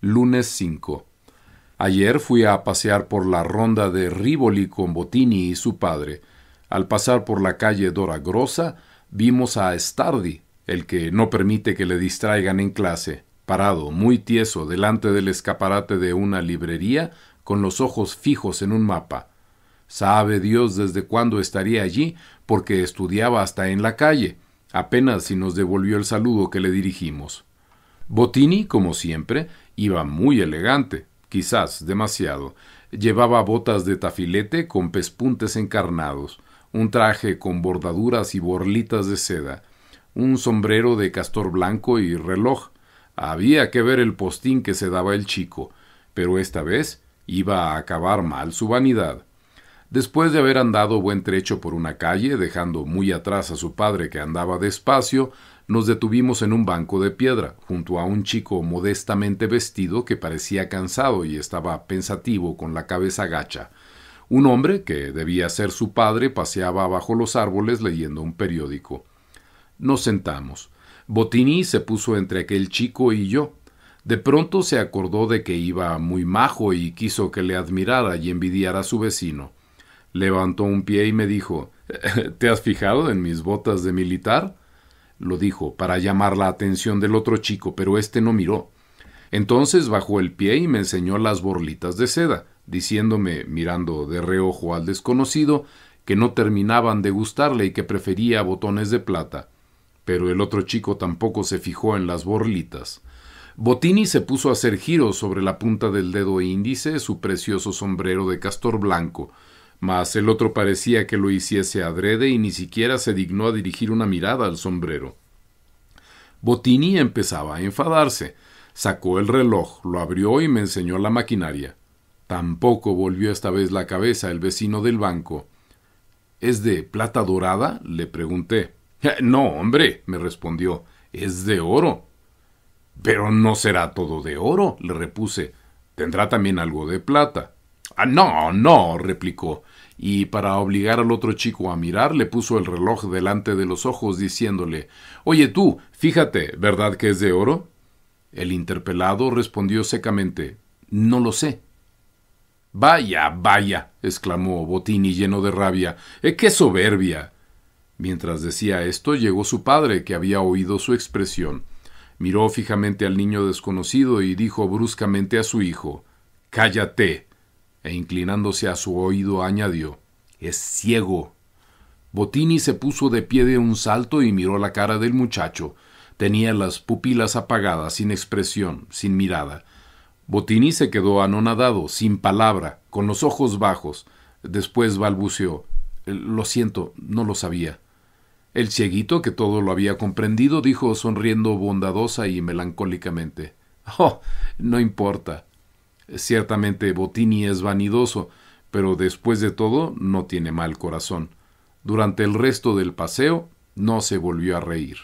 lunes 5. Ayer fui a pasear por la ronda de Rivoli con Bottini y su padre. Al pasar por la calle Dora Grossa, vimos a Stardi, el que no permite que le distraigan en clase, parado, muy tieso, delante del escaparate de una librería, con los ojos fijos en un mapa. Sabe Dios desde cuándo estaría allí, porque estudiaba hasta en la calle, apenas si nos devolvió el saludo que le dirigimos. Botini, como siempre, iba muy elegante, quizás demasiado. Llevaba botas de tafilete con pespuntes encarnados, un traje con bordaduras y borlitas de seda, un sombrero de castor blanco y reloj. Había que ver el postín que se daba el chico, pero esta vez iba a acabar mal su vanidad. Después de haber andado buen trecho por una calle, dejando muy atrás a su padre que andaba despacio, nos detuvimos en un banco de piedra, junto a un chico modestamente vestido que parecía cansado y estaba pensativo con la cabeza gacha. Un hombre, que debía ser su padre, paseaba bajo los árboles leyendo un periódico. Nos sentamos. Botini se puso entre aquel chico y yo. De pronto se acordó de que iba muy majo y quiso que le admirara y envidiara a su vecino. Levantó un pie y me dijo ¿Te has fijado en mis botas de militar? lo dijo, para llamar la atención del otro chico, pero éste no miró. Entonces bajó el pie y me enseñó las borlitas de seda, diciéndome, mirando de reojo al desconocido, que no terminaban de gustarle y que prefería botones de plata. Pero el otro chico tampoco se fijó en las borlitas. Botini se puso a hacer giros sobre la punta del dedo índice su precioso sombrero de castor blanco, mas el otro parecía que lo hiciese adrede y ni siquiera se dignó a dirigir una mirada al sombrero. Botini empezaba a enfadarse. Sacó el reloj, lo abrió y me enseñó la maquinaria. Tampoco volvió esta vez la cabeza el vecino del banco. ¿Es de plata dorada? le pregunté. Eh, no, hombre, me respondió, es de oro. Pero no será todo de oro, le repuse. Tendrá también algo de plata. Ah, no, no, replicó, y para obligar al otro chico a mirar, le puso el reloj delante de los ojos, diciéndole Oye tú, fíjate, ¿verdad que es de oro? El interpelado respondió secamente No lo sé. Vaya, vaya, exclamó Botini lleno de rabia. Eh, ¡Qué soberbia! Mientras decía esto, llegó su padre, que había oído su expresión. Miró fijamente al niño desconocido y dijo bruscamente a su hijo Cállate e inclinándose a su oído añadió Es ciego. Botini se puso de pie de un salto y miró la cara del muchacho. Tenía las pupilas apagadas, sin expresión, sin mirada. Botini se quedó anonadado, sin palabra, con los ojos bajos. Después balbuceó. Eh, lo siento, no lo sabía. El cieguito, que todo lo había comprendido, dijo sonriendo bondadosa y melancólicamente. Oh, no importa. Ciertamente Botini es vanidoso, pero después de todo no tiene mal corazón. Durante el resto del paseo no se volvió a reír.